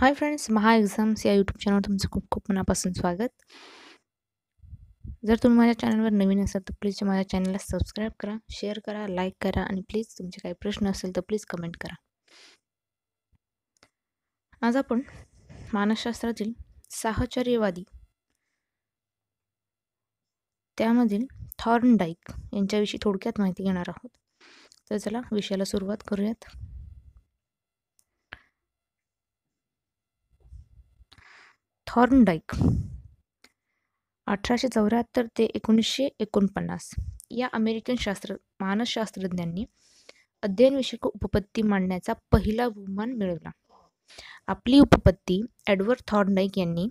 हाय friends Maha exams या YouTube चॅनलवर तुमचं खूप खूप मनापासून स्वागत जर तुम्ही माझ्या चॅनलवर नवीन असाल तर प्लीज माझ्या चॅनलला सबस्क्राईब करा शेअर करा लाईक करा आणि प्लीज तुमचे काही प्रश्न असेल तर प्लीज कमेंट करा आज आपण मानसशास्त्रातील साहचर्यवादी त्यामधील थॉर्न डाईक यांच्याविषयी थोडक्यात माहिती घेणार आहोत तर चला विषयाला सुरुवात करूयात थॉर्नडाईक अठराशे चौऱ्याहत्तर ते एकोणीसशे एकोणपन्नास या अमेरिकन शास्त्र मानसशास्त्रज्ञांनी अध्ययनविषयक उपपत्ती मांडण्याचा पहिला बहुमान मिळवला आपली उपपत्ती एडवर्ड थॉर्नडाईक यांनी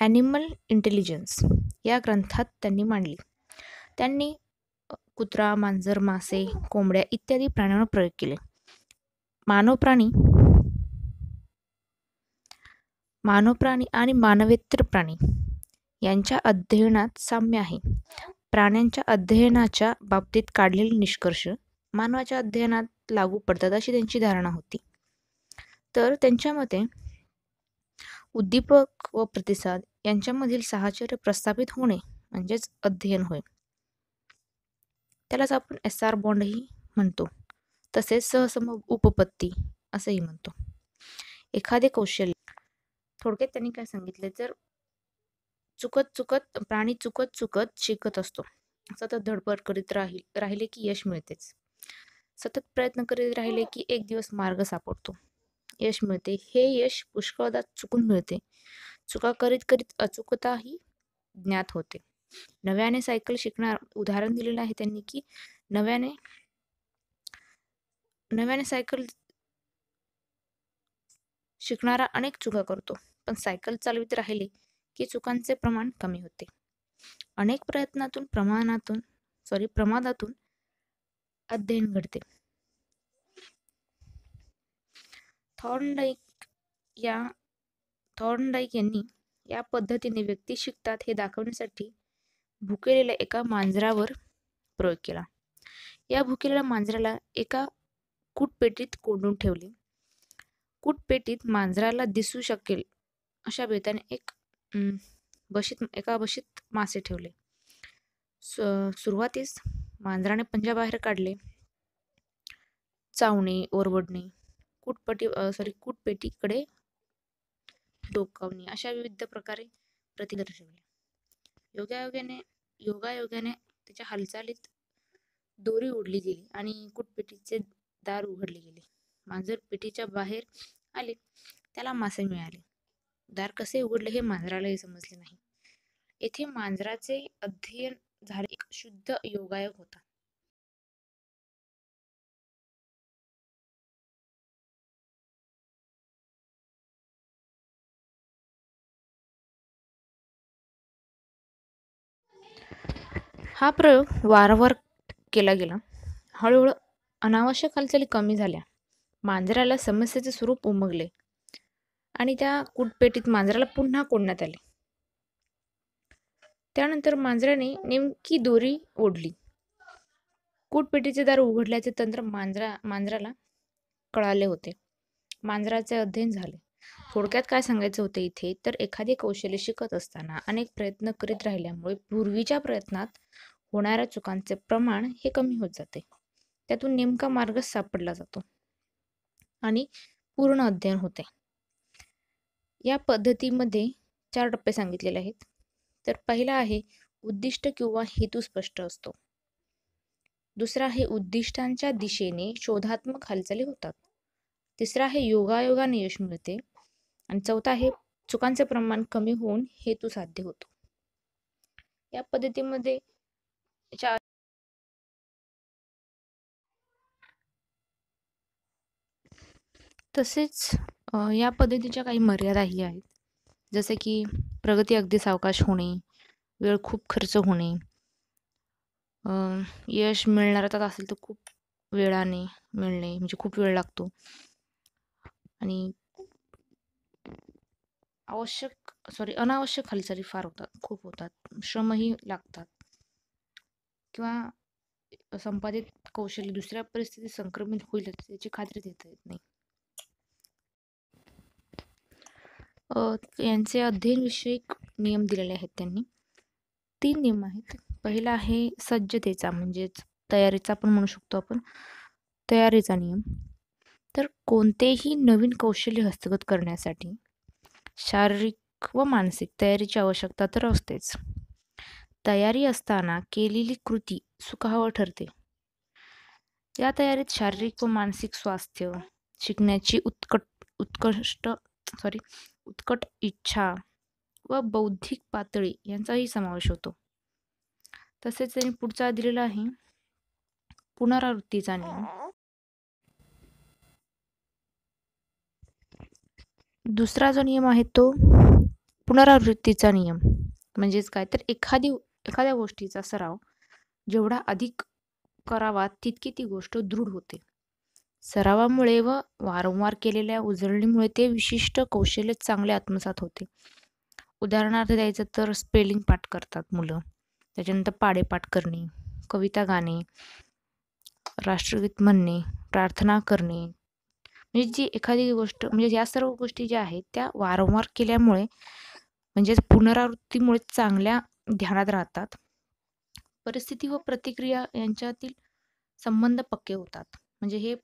ॲनिमल इंटेलिजन्स या ग्रंथात त्यांनी मांडली त्यांनी कुत्रा मांजर मासे कोंबड्या इत्यादी प्राण्यांवर प्रयोग केले मानव प्राणी मानव प्राणी आणि मानवेतर प्राणी यांच्या अध्ययनात साम्य आहे प्राण्यांच्या अध्ययनाच्या बाबतीत काढलेले निष्कर्ष मानवाच्या अध्ययनात लागू पडतात अशी त्यांची धारणा होती तर त्यांच्या मते उद्दीपक व प्रतिसाद यांच्यामधील साहचर्य प्रस्थापित होणे म्हणजेच अध्ययन होय त्यालाच आपण एस आर बॉन्डही म्हणतो तसेच सहसम उपपत्ती असंही म्हणतो एखादे कौशल्य थोडक्यात त्यांनी काय सांगितले जर चुकत चुकत प्राणी चुकत चुकत शिकत असतो सतत धडपड करीत राहील राहिले की यश मिळतेच सतत प्रयत्न करीत राहिले की एक दिवस मार्ग सापडतो यश मिळते हे यश पुष्कळदा चुकून मिळते चुका करीत करीत अचूकता ही ज्ञात होते नव्याने सायकल शिकणार उदाहरण दिलेलं आहे त्यांनी की नव्याने नव्याने सायकल शिकणारा अनेक चुका करतो पण सायकल चालवित राहिले की चुकांचे प्रमाण कमी होते अनेक प्रयत्नातून प्रमाणातून सॉरी प्रमादातून अध्ययन घडते थॉर्नडाईक या थॉर्नडाईक यांनी या पद्धतीने व्यक्ती शिकतात हे दाखवण्यासाठी भुकेलेल्या एका मांजरावर प्रयोग केला या भुकेलेल्या मांजराला एका कुटपेटीत कोंडून ठेवले कुटपेटीत मांजराला दिसू शकेल अशा बेताने एक बशीत एका बशीत मासे ठेवले सुरुवातीस मांजराने बाहेर काढले चावणे ओरवडणे कुटपटी सॉरी कुटपेटीकडे डोकावणे अशा विविध प्रकारे प्रतिदर्शवले योगायोगाने योगायोगाने त्याच्या हालचालीत दोरी ओढली गेली आणि कुटपेटीचे दार उघडले गेले मांजर पिठीच्या बाहेर आले त्याला मासे मिळाले दार कसे उघडले हे मांजरालाही समजले नाही येथे मांजराचे अध्ययन झाले एक शुद्ध योगायोग होता हा प्रयोग वारंवार केला गेला हळूहळू अनावश्यक हालचाली कमी झाल्या मांजराला समस्येचे स्वरूप उमगले आणि त्या कुटपेटीत मांजराला पुन्हा कोंडण्यात आले त्यानंतर मांजराने नेमकी दोरी ओढली कुटपेटीचे दार उघडल्याचे तंत्र मांजरा मांजराला कळाले होते मांजराचे अध्ययन झाले थोडक्यात काय सांगायचे होते इथे तर एखादे कौशल्य शिकत असताना अनेक प्रयत्न करीत राहिल्यामुळे पूर्वीच्या प्रयत्नात होणाऱ्या चुकांचे प्रमाण हे कमी होत जाते त्यातून नेमका मार्ग सापडला जातो आणि पूर्ण अध्ययन होते या पद्धतीमध्ये चार टप्पे सांगितलेले आहेत तर पहिला आहे उद्दिष्ट किंवा हेतू स्पष्ट असतो दुसरा आहे उद्दिष्टांच्या दिशेने शोधात्मक हालचाली होतात तिसरा आहे योगायोगाने यश मिळते आणि चौथा आहे चुकांचे प्रमाण कमी होऊन हेतू साध्य होतो या पद्धतीमध्ये चार तसेच या पद्धतीच्या काही मर्यादाही आहेत जसे की प्रगती अगदी सावकाश होणे वेळ खूप खर्च होणे यश मिळणार तर असेल तर खूप वेळाने मिळणे म्हणजे खूप वेळ लागतो आणि आवश्यक सॉरी अनावश्यक हालचाली फार होतात खूप होतात श्रमही लागतात किंवा संपादित कौशल्य दुसऱ्या परिस्थितीत संक्रमित होईल याची खात्री देता येत नाही यांचे अध्ययनविषयक नियम दिलेले आहेत त्यांनी तीन नियम आहेत पहिला आहे सज्जतेचा म्हणजेच तयारीचा पण म्हणू शकतो आपण तयारीचा नियम तर कोणतेही नवीन कौशल्य हस्तगत करण्यासाठी शारीरिक व मानसिक तयारीची आवश्यकता तर असतेच तयारी असताना केलेली कृती सुखाव ठरते या तयारीत शारीरिक व मानसिक स्वास्थ्य शिकण्याची उत्कट उत्कृष्ट सॉरी उत्कट इच्छा व बौद्धिक पातळी यांचाही समावेश होतो तसेच त्यांनी पुढचा दिलेला आहे पुनरावृत्तीचा नियम दुसरा जो नियम आहे तो पुनरावृत्तीचा नियम म्हणजेच काय तर एखादी एखाद्या गोष्टीचा सराव जेवढा अधिक करावा तितकी ती गोष्ट दृढ होते सरावामुळे व वारंवार केलेल्या उजळणीमुळे ते विशिष्ट कौशल्य चांगले आत्मसात होते उदाहरणार्थ द्यायचं तर स्पेलिंग पाठ करतात मुलं त्याच्यानंतर पाडेपाठ करणे कविता गाणे राष्ट्रगीत म्हणणे प्रार्थना करणे म्हणजे जी एखादी गोष्ट म्हणजे या सर्व गोष्टी ज्या आहेत त्या वारंवार केल्यामुळे म्हणजेच पुनरावृत्तीमुळे चांगल्या ध्यानात राहतात परिस्थिती व प्रतिक्रिया यांच्यातील संबंध पक्के होतात म्हणजे हे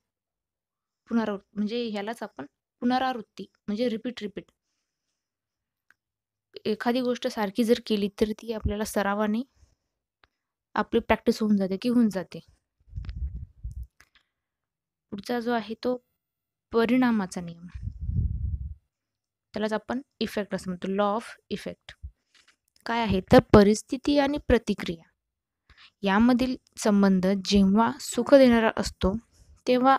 पुनरावृत्ती म्हणजे ह्यालाच आपण पुनरावृत्ती म्हणजे रिपीट रिपीट एखादी गोष्ट सारखी जर केली तर ती आपल्याला सरावाने आपली प्रॅक्टिस होऊन जाते की होऊन जाते पुढचा जो आहे तो परिणामाचा नियम त्यालाच आपण इफेक्ट असं म्हणतो लॉ ऑफ इफेक्ट काय आहे तर परिस्थिती आणि प्रतिक्रिया यामधील संबंध जेव्हा सुख देणारा असतो तेव्हा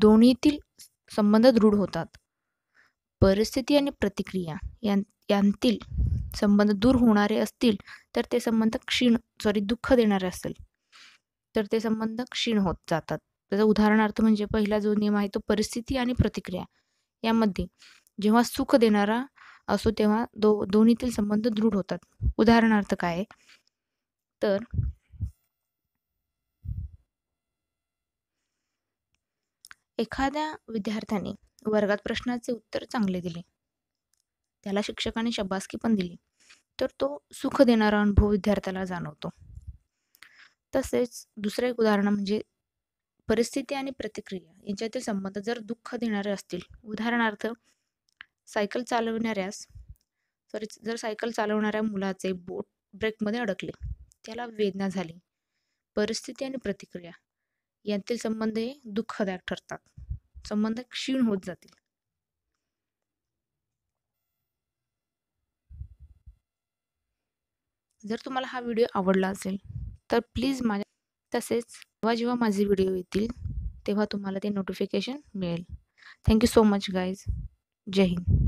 दोन्हीतील संबंध दृढ होतात परिस्थिती आणि प्रतिक्रिया यां यांतील संबंध दूर होणारे असतील तर ते संबंध क्षीण सॉरी दुःख देणारे असेल तर ते संबंध क्षीण होत जातात त्याचा उदाहरणार्थ म्हणजे पहिला जो नियम आहे तो परिस्थिती आणि प्रतिक्रिया यामध्ये जेव्हा सुख देणारा असो तेव्हा दो दोन्हीतील संबंध दृढ होतात उदाहरणार्थ काय तर एखाद्या विद्यार्थ्याने वर्गात प्रश्नाचे उत्तर चांगले दिले त्याला शिक्षकाने शब्बासकी पण दिली तर तो सुख देणारा अनुभव विद्यार्थ्याला जाणवतो तसेच दुसरं एक उदाहरण म्हणजे परिस्थिती आणि प्रतिक्रिया यांच्यातील संबंध जर दुःख देणारे असतील उदाहरणार्थ सायकल चालवणाऱ्यास सॉरी जर सायकल चालवणाऱ्या मुलाचे बोट ब्रेकमध्ये अडकले त्याला वेदना झाली परिस्थिती आणि प्रतिक्रिया यातील संबंध हे दुःखदायक ठरतात संबंध क्षीण होत जातील जर तुम्हाला हा व्हिडिओ आवडला असेल तर प्लीज माझ्या तसेच जेव्हा जेव्हा माझे व्हिडिओ येतील तेव्हा तुम्हाला ते नोटिफिकेशन मिळेल थँक्यू सो मच गाईज जय हिंद